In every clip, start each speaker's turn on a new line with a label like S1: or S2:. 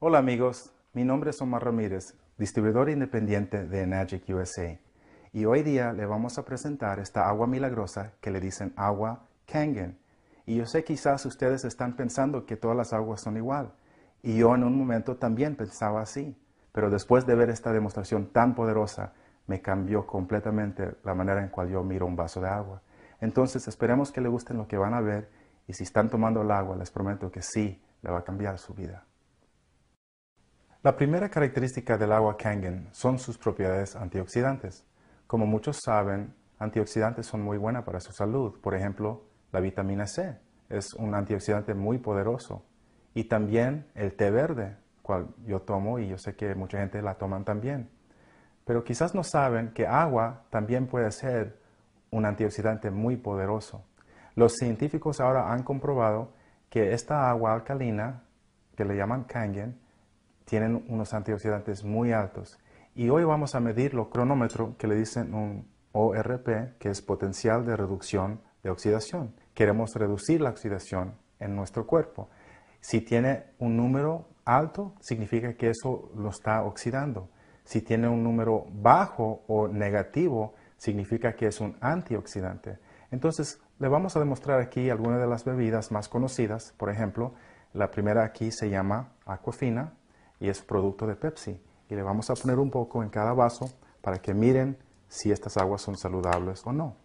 S1: Hola amigos, mi nombre es Omar Ramírez, distribuidor independiente de Enagic USA. Y hoy día le vamos a presentar esta agua milagrosa que le dicen agua Kangen. Y yo sé quizás ustedes están pensando que todas las aguas son igual. Y yo en un momento también pensaba así. Pero después de ver esta demostración tan poderosa, me cambió completamente la manera en cual yo miro un vaso de agua. Entonces esperemos que le gusten lo que van a ver y si están tomando el agua, les prometo que sí, le va a cambiar su vida. La primera característica del agua Kangen son sus propiedades antioxidantes. Como muchos saben, antioxidantes son muy buenas para su salud. Por ejemplo, la vitamina C es un antioxidante muy poderoso. Y también el té verde, cual yo tomo y yo sé que mucha gente la toman también. Pero quizás no saben que agua también puede ser un antioxidante muy poderoso. Los científicos ahora han comprobado que esta agua alcalina, que le llaman Kangen, tienen unos antioxidantes muy altos. Y hoy vamos a medir lo cronómetro que le dicen un ORP, que es potencial de reducción de oxidación. Queremos reducir la oxidación en nuestro cuerpo. Si tiene un número alto, significa que eso lo está oxidando. Si tiene un número bajo o negativo, significa que es un antioxidante. Entonces, le vamos a demostrar aquí algunas de las bebidas más conocidas. Por ejemplo, la primera aquí se llama Aquafina, y es producto de Pepsi. Y le vamos a poner un poco en cada vaso para que miren si estas aguas son saludables o no.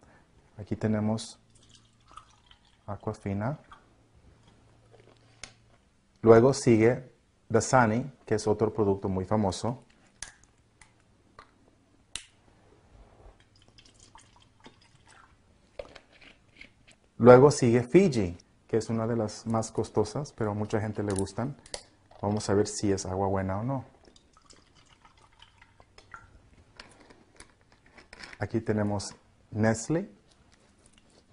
S1: Aquí tenemos agua fina. Luego sigue Dasani, que es otro producto muy famoso. Luego sigue Fiji, que es una de las más costosas, pero a mucha gente le gustan. Vamos a ver si es agua buena o no. Aquí tenemos Nestle,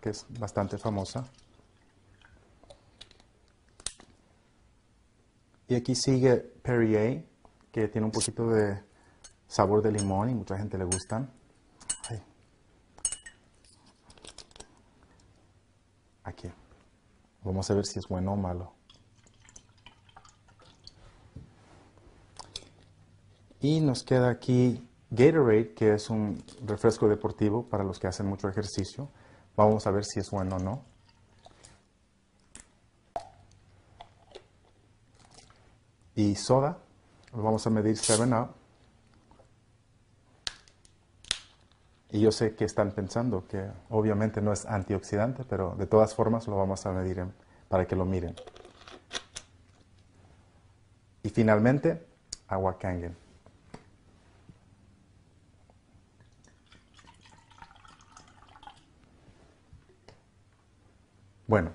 S1: que es bastante famosa. Y aquí sigue Perrier, que tiene un poquito de sabor de limón y mucha gente le gusta. Aquí. Vamos a ver si es bueno o malo. Y nos queda aquí Gatorade, que es un refresco deportivo para los que hacen mucho ejercicio. Vamos a ver si es bueno o no. Y soda, vamos a medir 7-Up. Y yo sé que están pensando que obviamente no es antioxidante, pero de todas formas lo vamos a medir para que lo miren. Y finalmente, agua kangen. Bueno,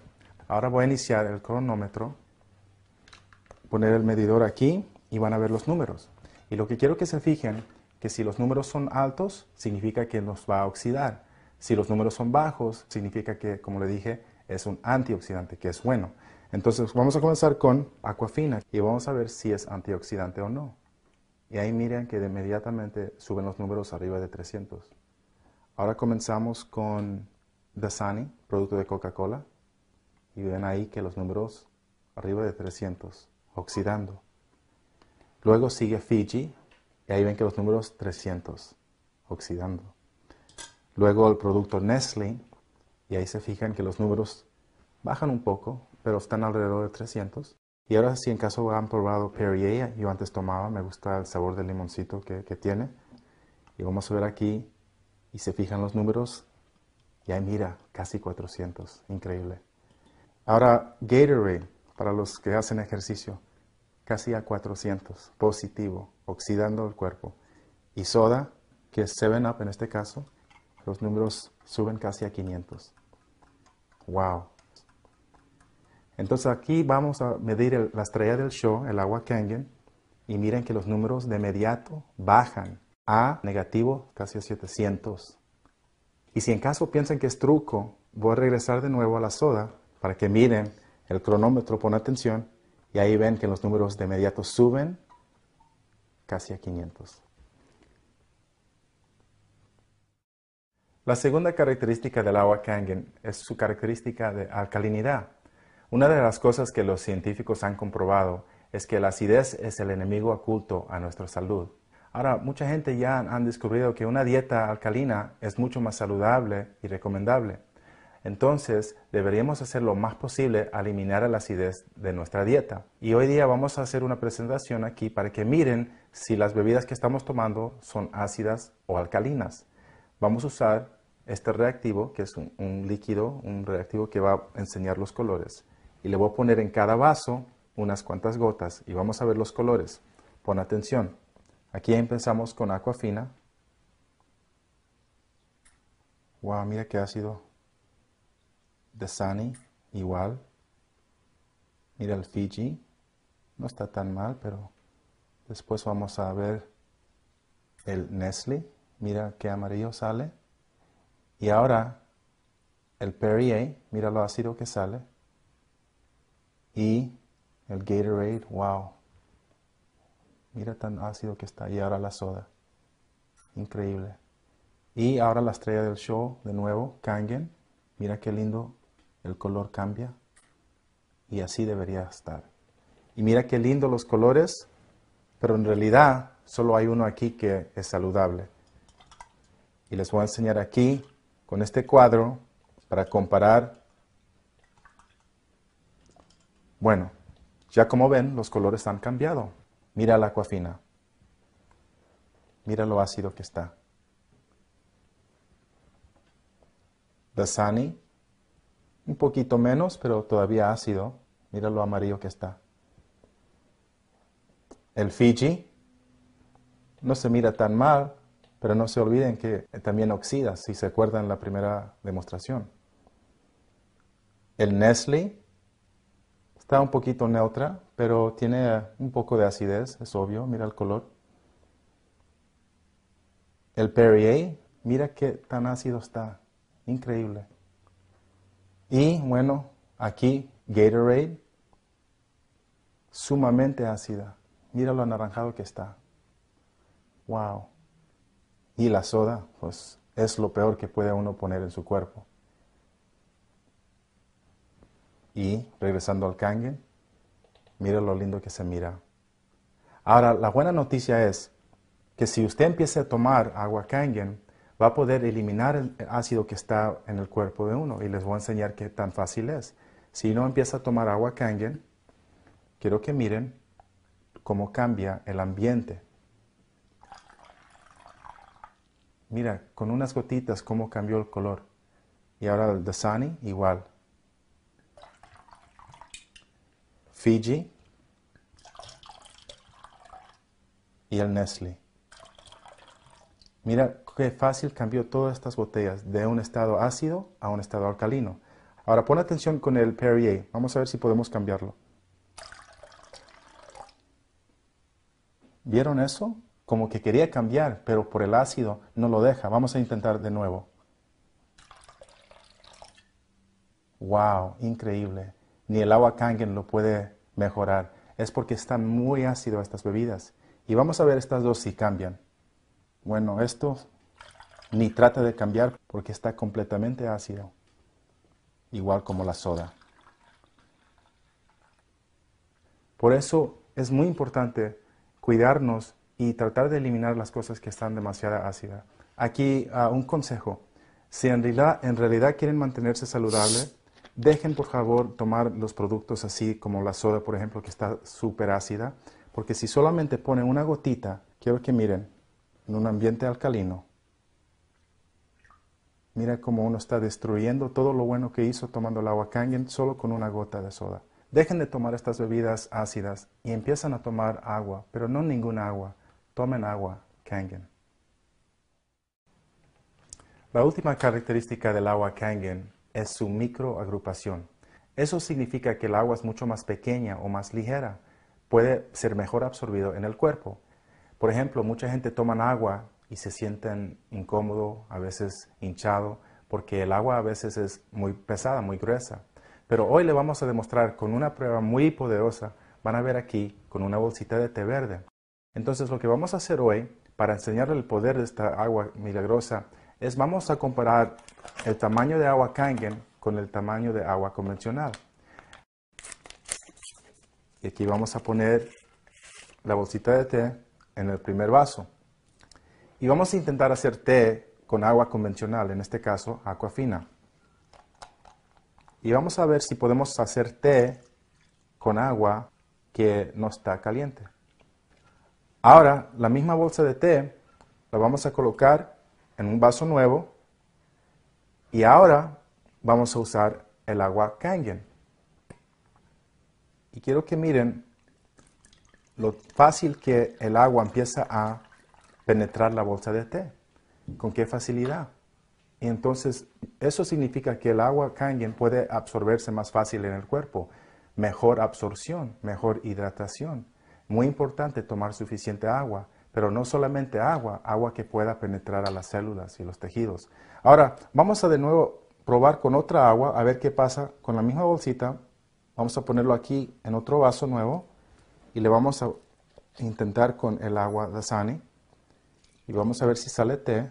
S1: ahora voy a iniciar el cronómetro, poner el medidor aquí y van a ver los números. Y lo que quiero que se fijen, que si los números son altos, significa que nos va a oxidar. Si los números son bajos, significa que, como le dije, es un antioxidante, que es bueno. Entonces vamos a comenzar con Aquafina y vamos a ver si es antioxidante o no. Y ahí miren que de inmediatamente suben los números arriba de 300. Ahora comenzamos con Dasani, producto de Coca-Cola y ven ahí que los números arriba de 300, oxidando. Luego sigue Fiji y ahí ven que los números 300, oxidando. Luego el producto Nestlé y ahí se fijan que los números bajan un poco, pero están alrededor de 300. Y ahora si en caso han probado Perrier, yo antes tomaba, me gusta el sabor del limoncito que, que tiene. Y vamos a ver aquí y se fijan los números y ahí mira, casi 400, increíble. Ahora Gatorade, para los que hacen ejercicio, casi a 400, positivo, oxidando el cuerpo. Y soda, que es 7-Up en este caso, los números suben casi a 500. ¡Wow! Entonces aquí vamos a medir la estrella del show, el agua Kangen, y miren que los números de inmediato bajan a negativo casi a 700. Y si en caso piensan que es truco, voy a regresar de nuevo a la soda para que miren el cronómetro, pon atención, y ahí ven que los números de inmediato suben casi a 500. La segunda característica del agua Kangen es su característica de alcalinidad. Una de las cosas que los científicos han comprobado es que la acidez es el enemigo oculto a nuestra salud. Ahora, mucha gente ya han descubierto que una dieta alcalina es mucho más saludable y recomendable. Entonces, deberíamos hacer lo más posible a eliminar la acidez de nuestra dieta. Y hoy día vamos a hacer una presentación aquí para que miren si las bebidas que estamos tomando son ácidas o alcalinas. Vamos a usar este reactivo, que es un, líquido, un reactivo que va a enseñar los colores. Y le voy a poner en cada vaso unas cuantas gotas y vamos a ver los colores. Pon atención. Aquí empezamos con agua fina. Wow, mira qué ácido. Sunny igual. Mira el Fiji, no está tan mal, pero después vamos a ver el Nestle. Mira qué amarillo sale. Y ahora el Perrier, mira lo ácido que sale. Y el Gatorade, wow. Mira tan ácido que está. Y ahora la soda. Increíble. Y ahora la estrella del show, de nuevo, Kangen. Mira qué lindo el color cambia y así debería estar. Y mira qué lindo los colores, pero en realidad solo hay uno aquí que es saludable. Y les voy a enseñar aquí con este cuadro para comparar. Bueno, ya como ven, los colores han cambiado. Mira la acuafina. Mira lo ácido que está. Dasani un poquito menos, pero todavía ácido. Mira lo amarillo que está. El Fiji no se mira tan mal, pero no se olviden que también oxida, si se acuerdan la primera demostración. El Nestle. está un poquito neutra, pero tiene un poco de acidez, es obvio, mira el color. El Perrier, mira qué tan ácido está, increíble. Y bueno, aquí Gatorade, sumamente ácida. Mira lo anaranjado que está. Wow. Y la soda, pues es lo peor que puede uno poner en su cuerpo. Y regresando al Kangen, mira lo lindo que se mira. Ahora, la buena noticia es que si usted empieza a tomar agua Kangen, va a poder eliminar el ácido que está en el cuerpo de uno. Y les voy a enseñar qué tan fácil es. Si uno empieza a tomar agua Kangen, quiero que miren cómo cambia el ambiente. Mira, con unas gotitas cómo cambió el color. Y ahora el Dasani igual. Fiji y el Nestlé. Mira qué fácil cambió todas estas botellas de un estado ácido a un estado alcalino. Ahora pon atención con el Perrier. Vamos a ver si podemos cambiarlo. ¿Vieron eso? Como que quería cambiar, pero por el ácido no lo deja. Vamos a intentar de nuevo. ¡Wow! Increíble. Ni el agua Kangen lo puede mejorar. Es porque están muy ácido estas bebidas. Y vamos a ver estas dos si cambian. Bueno, esto ni trata de cambiar porque está completamente ácido, igual como la soda. Por eso es muy importante cuidarnos y tratar de eliminar las cosas que están demasiado ácidas. Aquí ah, un consejo. Si en realidad, quieren mantenerse saludables, dejen por favor tomar los productos así como la soda, por ejemplo, que está súper ácida, porque si solamente ponen una gotita, quiero que miren, en un ambiente alcalino, mira cómo uno está destruyendo todo lo bueno que hizo tomando el agua kangen solo con una gota de soda. Dejen de tomar estas bebidas ácidas y empiezan a tomar agua, pero no ninguna agua. Tomen agua kangen. La última característica del agua kangen es su microagrupación. Eso significa que el agua es mucho más pequeña o más ligera, puede ser mejor absorbido en el cuerpo. Por ejemplo, mucha gente toma agua y se sienten incómodo, a veces hinchado, porque el agua a veces es muy pesada, muy gruesa. Pero hoy le vamos a demostrar con una prueba muy poderosa, van a ver aquí con una bolsita de té verde. Entonces lo que vamos a hacer hoy para enseñarle el poder de esta agua milagrosa es vamos a comparar el tamaño de agua Kangen con el tamaño de agua convencional. Y aquí vamos a poner la bolsita de té en el primer vaso. Y vamos a intentar hacer té con agua convencional, en este caso agua fina. Y vamos a ver si podemos hacer té con agua que no está caliente. Ahora, la misma bolsa de té la vamos a colocar en un vaso nuevo y ahora vamos a usar el agua Kangen. Y quiero que miren lo fácil que el agua empieza a penetrar la bolsa de té. ¿Con qué facilidad? Y entonces, eso significa que el agua kangen puede absorberse más fácil en el cuerpo. Mejor absorción, mejor hidratación. Muy importante tomar suficiente agua, pero no solamente agua, agua que pueda penetrar a las células y los tejidos. Ahora, vamos a de nuevo probar con otra agua, a ver qué pasa con la misma bolsita. Vamos a ponerlo aquí en otro vaso nuevo y le vamos a intentar con el agua de sani y vamos a ver si sale té.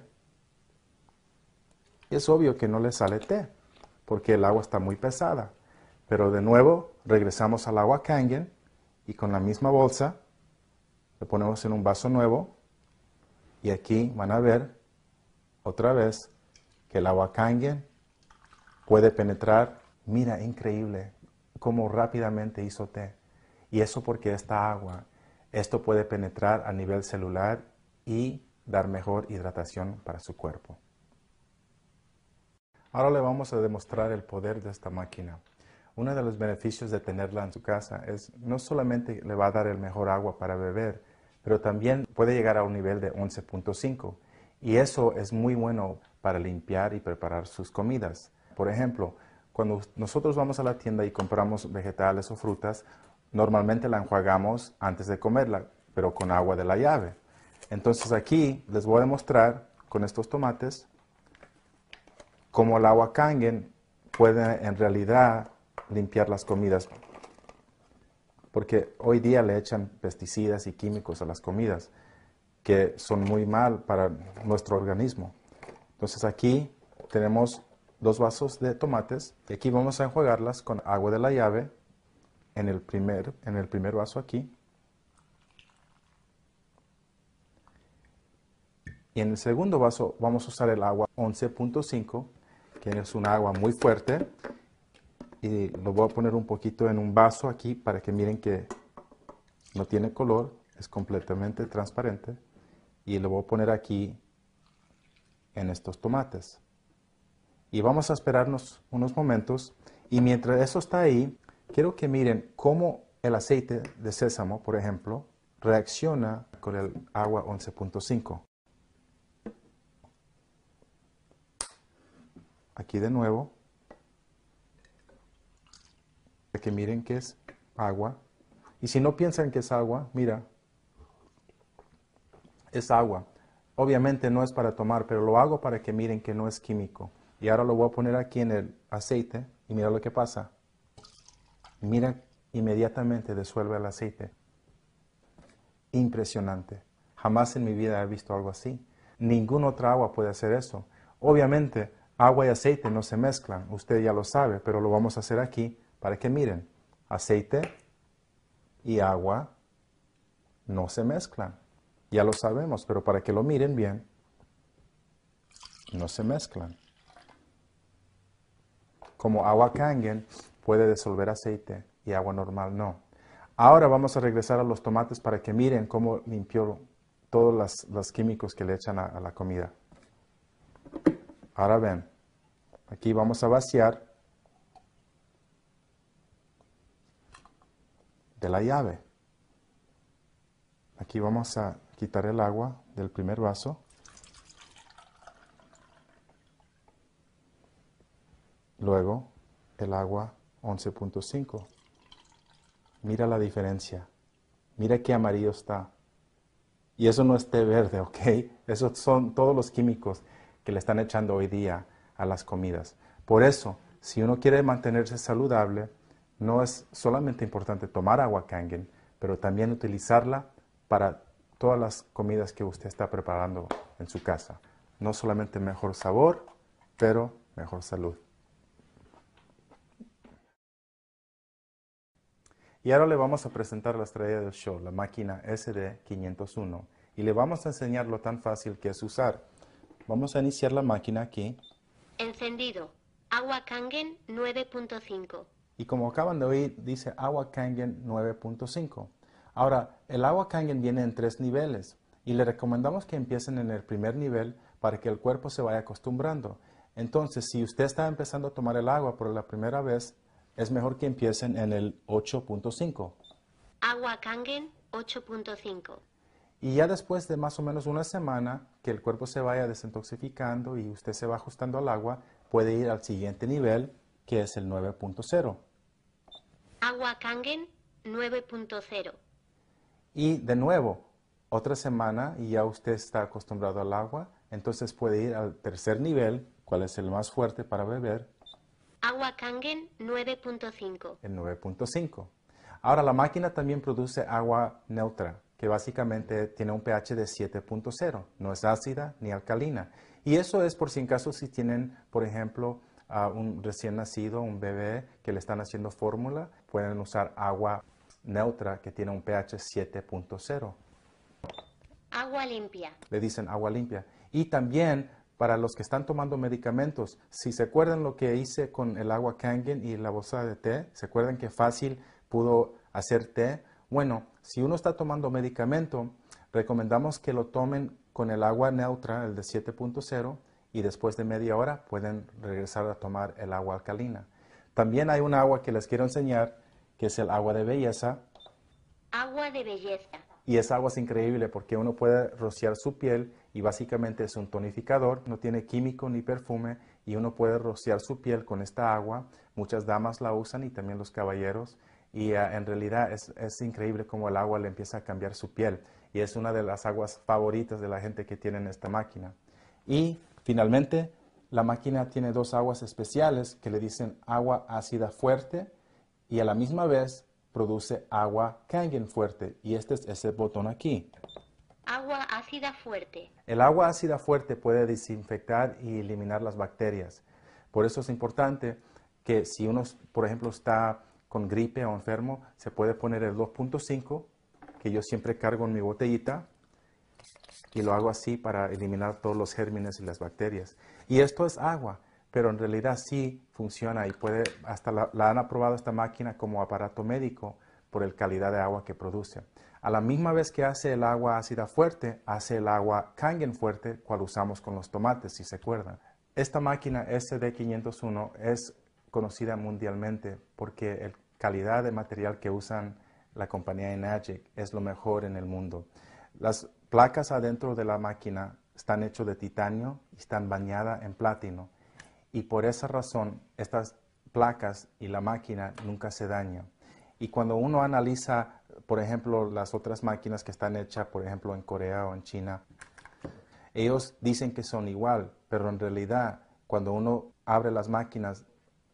S1: es obvio que no le sale té porque el agua está muy pesada. Pero de nuevo regresamos al agua Kangen y con la misma bolsa le ponemos en un vaso nuevo y aquí van a ver otra vez que el agua Kangen puede penetrar. Mira, increíble cómo rápidamente hizo té. Y eso porque esta agua, esto puede penetrar a nivel celular y dar mejor hidratación para su cuerpo. Ahora le vamos a demostrar el poder de esta máquina. Uno de los beneficios de tenerla en su casa es no solamente le va a dar el mejor agua para beber, pero también puede llegar a un nivel de 11.5 y eso es muy bueno para limpiar y preparar sus comidas. Por ejemplo, cuando nosotros vamos a la tienda y compramos vegetales o frutas, normalmente la enjuagamos antes de comerla, pero con agua de la llave. Entonces aquí les voy a demostrar con estos tomates cómo el agua kangen puede en realidad limpiar las comidas. Porque hoy día le echan pesticidas y químicos a las comidas que son muy mal para nuestro organismo. Entonces aquí tenemos dos vasos de tomates y aquí vamos a enjuagarlas con agua de la llave en el primer, en el primer vaso aquí. Y en el segundo vaso vamos a usar el agua 11.5, que es un agua muy fuerte. Y lo voy a poner un poquito en un vaso aquí para que miren que no tiene color, es completamente transparente. Y lo voy a poner aquí en estos tomates. Y vamos a esperarnos unos momentos. Y mientras eso está ahí, Quiero que miren cómo el aceite de sésamo, por ejemplo, reacciona con el agua 11.5. Aquí de nuevo, para que miren que es agua. Y si no piensan que es agua, mira, es agua. Obviamente no es para tomar, pero lo hago para que miren que no es químico. Y ahora lo voy a poner aquí en el aceite y mira lo que pasa. Mira, inmediatamente disuelve el aceite. Impresionante. Jamás en mi vida he visto algo así. Ninguna otra agua puede hacer eso. Obviamente, agua y aceite no se mezclan. Usted ya lo sabe, pero lo vamos a hacer aquí para que miren. Aceite y agua no se mezclan. Ya lo sabemos, pero para que lo miren bien, no se mezclan. Como agua kangen, puede disolver aceite y agua normal no. Ahora vamos a regresar a los tomates para que miren cómo limpió todos los, químicos que le echan a la comida. Ahora ven, aquí vamos a vaciar de la llave. Aquí vamos a quitar el agua del primer vaso. Luego el agua 11.5. Mira la diferencia. Mira qué amarillo está. Y eso no es té verde, ¿ok? Esos son todos los químicos que le están echando hoy día a las comidas. Por eso, si uno quiere mantenerse saludable, no es solamente importante tomar agua kangen, pero también utilizarla para todas las comidas que usted está preparando en su casa. No solamente mejor sabor, pero mejor salud. Y ahora le vamos a presentar la estrella del show, la máquina SD501, y le vamos a enseñar lo tan fácil que es usar. Vamos a iniciar la máquina aquí. Encendido. Agua Kangen 9.5. Y como acaban de oír, dice agua Kangen 9.5. Ahora, el agua Kangen viene en tres niveles y le recomendamos que empiecen en el primer nivel para que el cuerpo se vaya acostumbrando. Entonces, si usted está empezando a tomar el agua por la primera vez, es mejor que empiecen en el 8.5. Agua Kangen 8.5. Y ya después de más o menos una semana que el cuerpo se vaya desintoxificando y usted se va ajustando al agua, puede ir al siguiente nivel, que es el 9.0. Agua Kangen 9.0. Y de nuevo, otra semana y ya usted está acostumbrado al agua, entonces puede ir al tercer nivel, cuál es el más fuerte para beber, Agua Kangen 9.5. El 9.5. Ahora la máquina también produce agua neutra, que básicamente tiene un pH de 7.0. No es ácida ni alcalina. Y eso es por si en caso si tienen, por ejemplo, a un recién nacido, un bebé que le están haciendo fórmula, pueden usar agua neutra que tiene un pH 7.0. Agua limpia. Le dicen agua limpia. Y también para los que están tomando medicamentos, si se acuerdan lo que hice con el agua Kangen y la bolsa de té, se acuerdan que fácil pudo hacer té. Bueno, si uno está tomando medicamento, recomendamos que lo tomen con el agua neutra, el de 7.0, y después de media hora pueden regresar a tomar el agua alcalina. También hay un agua que les quiero enseñar, que es el agua de belleza. Agua de belleza. Y esa agua es increíble porque uno puede rociar su piel y básicamente es un tonificador, no tiene químico ni perfume y uno puede rociar su piel con esta agua. Muchas damas la usan y también los caballeros y ah, en realidad es, increíble cómo el agua le empieza a cambiar su piel y es una de las aguas favoritas de la gente que tiene esta máquina. Y finalmente, la máquina tiene dos aguas especiales que le dicen agua ácida fuerte y a la misma vez produce agua Kangen fuerte y este es ese botón aquí. Agua ácida fuerte. El agua ácida fuerte puede desinfectar y eliminar las bacterias. Por eso es importante que si uno, por ejemplo, está con gripe o enfermo, se puede poner el 2.5, que yo siempre cargo en mi botellita, y lo hago así para eliminar todos los gérmenes y las bacterias. Y esto es agua, pero en realidad sí funciona y puede, hasta la, la han aprobado esta máquina como aparato médico por la calidad de agua que produce. A la misma vez que hace el agua ácida fuerte, hace el agua Kangen fuerte, cual usamos con los tomates, si se acuerdan. Esta máquina SD501 es conocida mundialmente porque la calidad de material que usan la compañía Enagic es lo mejor en el mundo. Las placas adentro de la máquina están hechas de titanio y están bañadas en platino. Y por esa razón, estas placas y la máquina nunca se dañan. Y cuando uno analiza por ejemplo, las otras máquinas que están hechas, por ejemplo, en Corea o en China, ellos dicen que son igual, pero en realidad cuando uno abre las máquinas,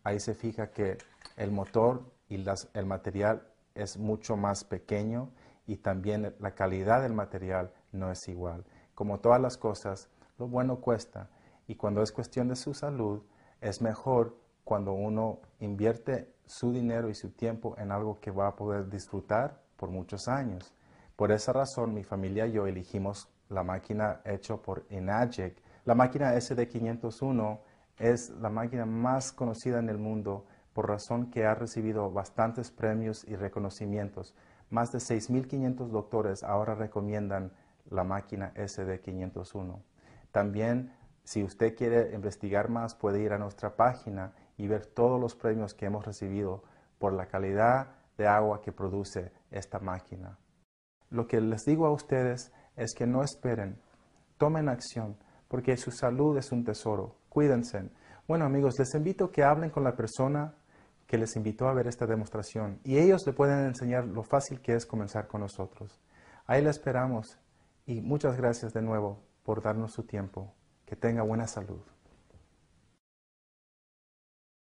S1: ahí se fija que el motor y el material es mucho más pequeño y también la calidad del material no es igual. Como todas las cosas, lo bueno cuesta y cuando es cuestión de su salud, es mejor cuando uno invierte su dinero y su tiempo en algo que va a poder disfrutar por muchos años. Por esa razón, mi familia y yo elegimos la máquina hecha por Enagic. La máquina SD501 es la máquina más conocida en el mundo por razón que ha recibido bastantes premios y reconocimientos. Más de 6.500 doctores ahora recomiendan la máquina SD501. También, si usted quiere investigar más, puede ir a nuestra página y ver todos los premios que hemos recibido por la calidad de agua que produce esta máquina. Lo que les digo a ustedes es que no esperen, tomen acción, porque su salud es un tesoro. Cuídense. Bueno amigos, les invito a que hablen con la persona que les invitó a ver esta demostración y ellos le pueden enseñar lo fácil que es comenzar con nosotros. Ahí la esperamos y muchas gracias de nuevo por darnos su tiempo. Que tenga buena salud.